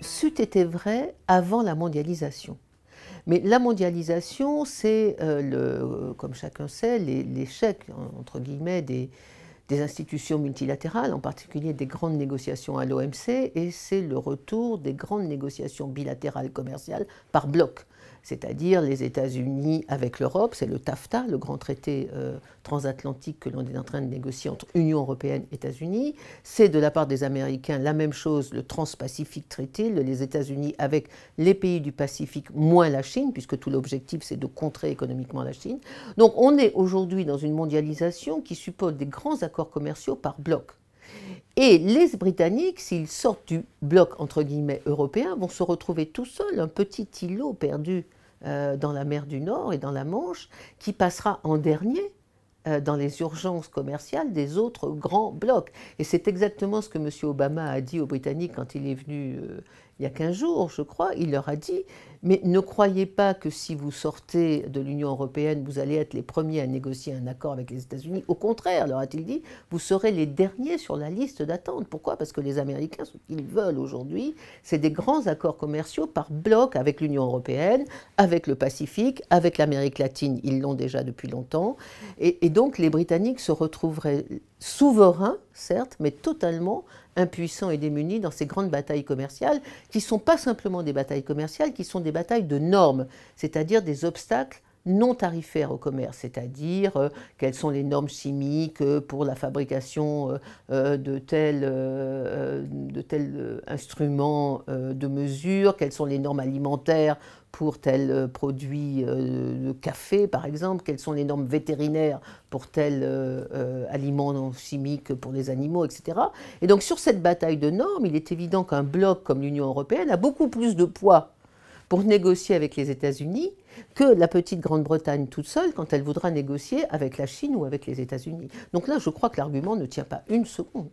c'eût été vrai avant la mondialisation. Mais la mondialisation, c'est, euh, comme chacun sait, l'échec, entre guillemets, des, des institutions multilatérales, en particulier des grandes négociations à l'OMC, et c'est le retour des grandes négociations bilatérales commerciales par bloc, c'est-à-dire les États-Unis avec l'Europe, c'est le TAFTA, le grand traité euh, transatlantique que l'on est en train de négocier entre Union européenne et États-Unis, c'est de la part des Américains la même chose, le trans pacifique traité, les États-Unis avec les pays du Pacifique moins la Chine, puisque tout l'objectif c'est de contrer économiquement la Chine. Donc on est aujourd'hui dans une mondialisation qui suppose des grands accords commerciaux par bloc. Et les Britanniques, s'ils sortent du bloc entre guillemets européen, vont se retrouver tout seuls, un petit îlot perdu euh, dans la mer du Nord et dans la Manche, qui passera en dernier euh, dans les urgences commerciales des autres grands blocs. Et c'est exactement ce que M. Obama a dit aux Britanniques quand il est venu euh, il y a 15 jours, je crois. Il leur a dit, mais ne croyez pas que si vous sortez de l'Union européenne, vous allez être les premiers à négocier un accord avec les États-Unis. Au contraire, leur a-t-il dit, vous serez les derniers sur la liste d'attente. Pourquoi Parce que les Américains, ce qu'ils veulent aujourd'hui, c'est des grands accords commerciaux par bloc avec l'Union européenne, avec le Pacifique, avec l'Amérique latine. Ils l'ont déjà depuis longtemps. Et, donc les Britanniques se retrouveraient souverains, certes, mais totalement impuissants et démunis dans ces grandes batailles commerciales, qui ne sont pas simplement des batailles commerciales, qui sont des batailles de normes, c'est-à-dire des obstacles non tarifaires au commerce, c'est-à-dire euh, quelles sont les normes chimiques euh, pour la fabrication euh, de tels instruments de mesure, quelles sont les normes alimentaires pour tels produit de café, par exemple, quelles sont les normes vétérinaires pour tel aliment chimiques pour les animaux, etc. Et donc sur cette bataille de normes, il est évident qu'un bloc comme l'Union européenne a beaucoup plus de poids pour négocier avec les États-Unis que la petite Grande-Bretagne toute seule quand elle voudra négocier avec la Chine ou avec les États-Unis. Donc là, je crois que l'argument ne tient pas une seconde.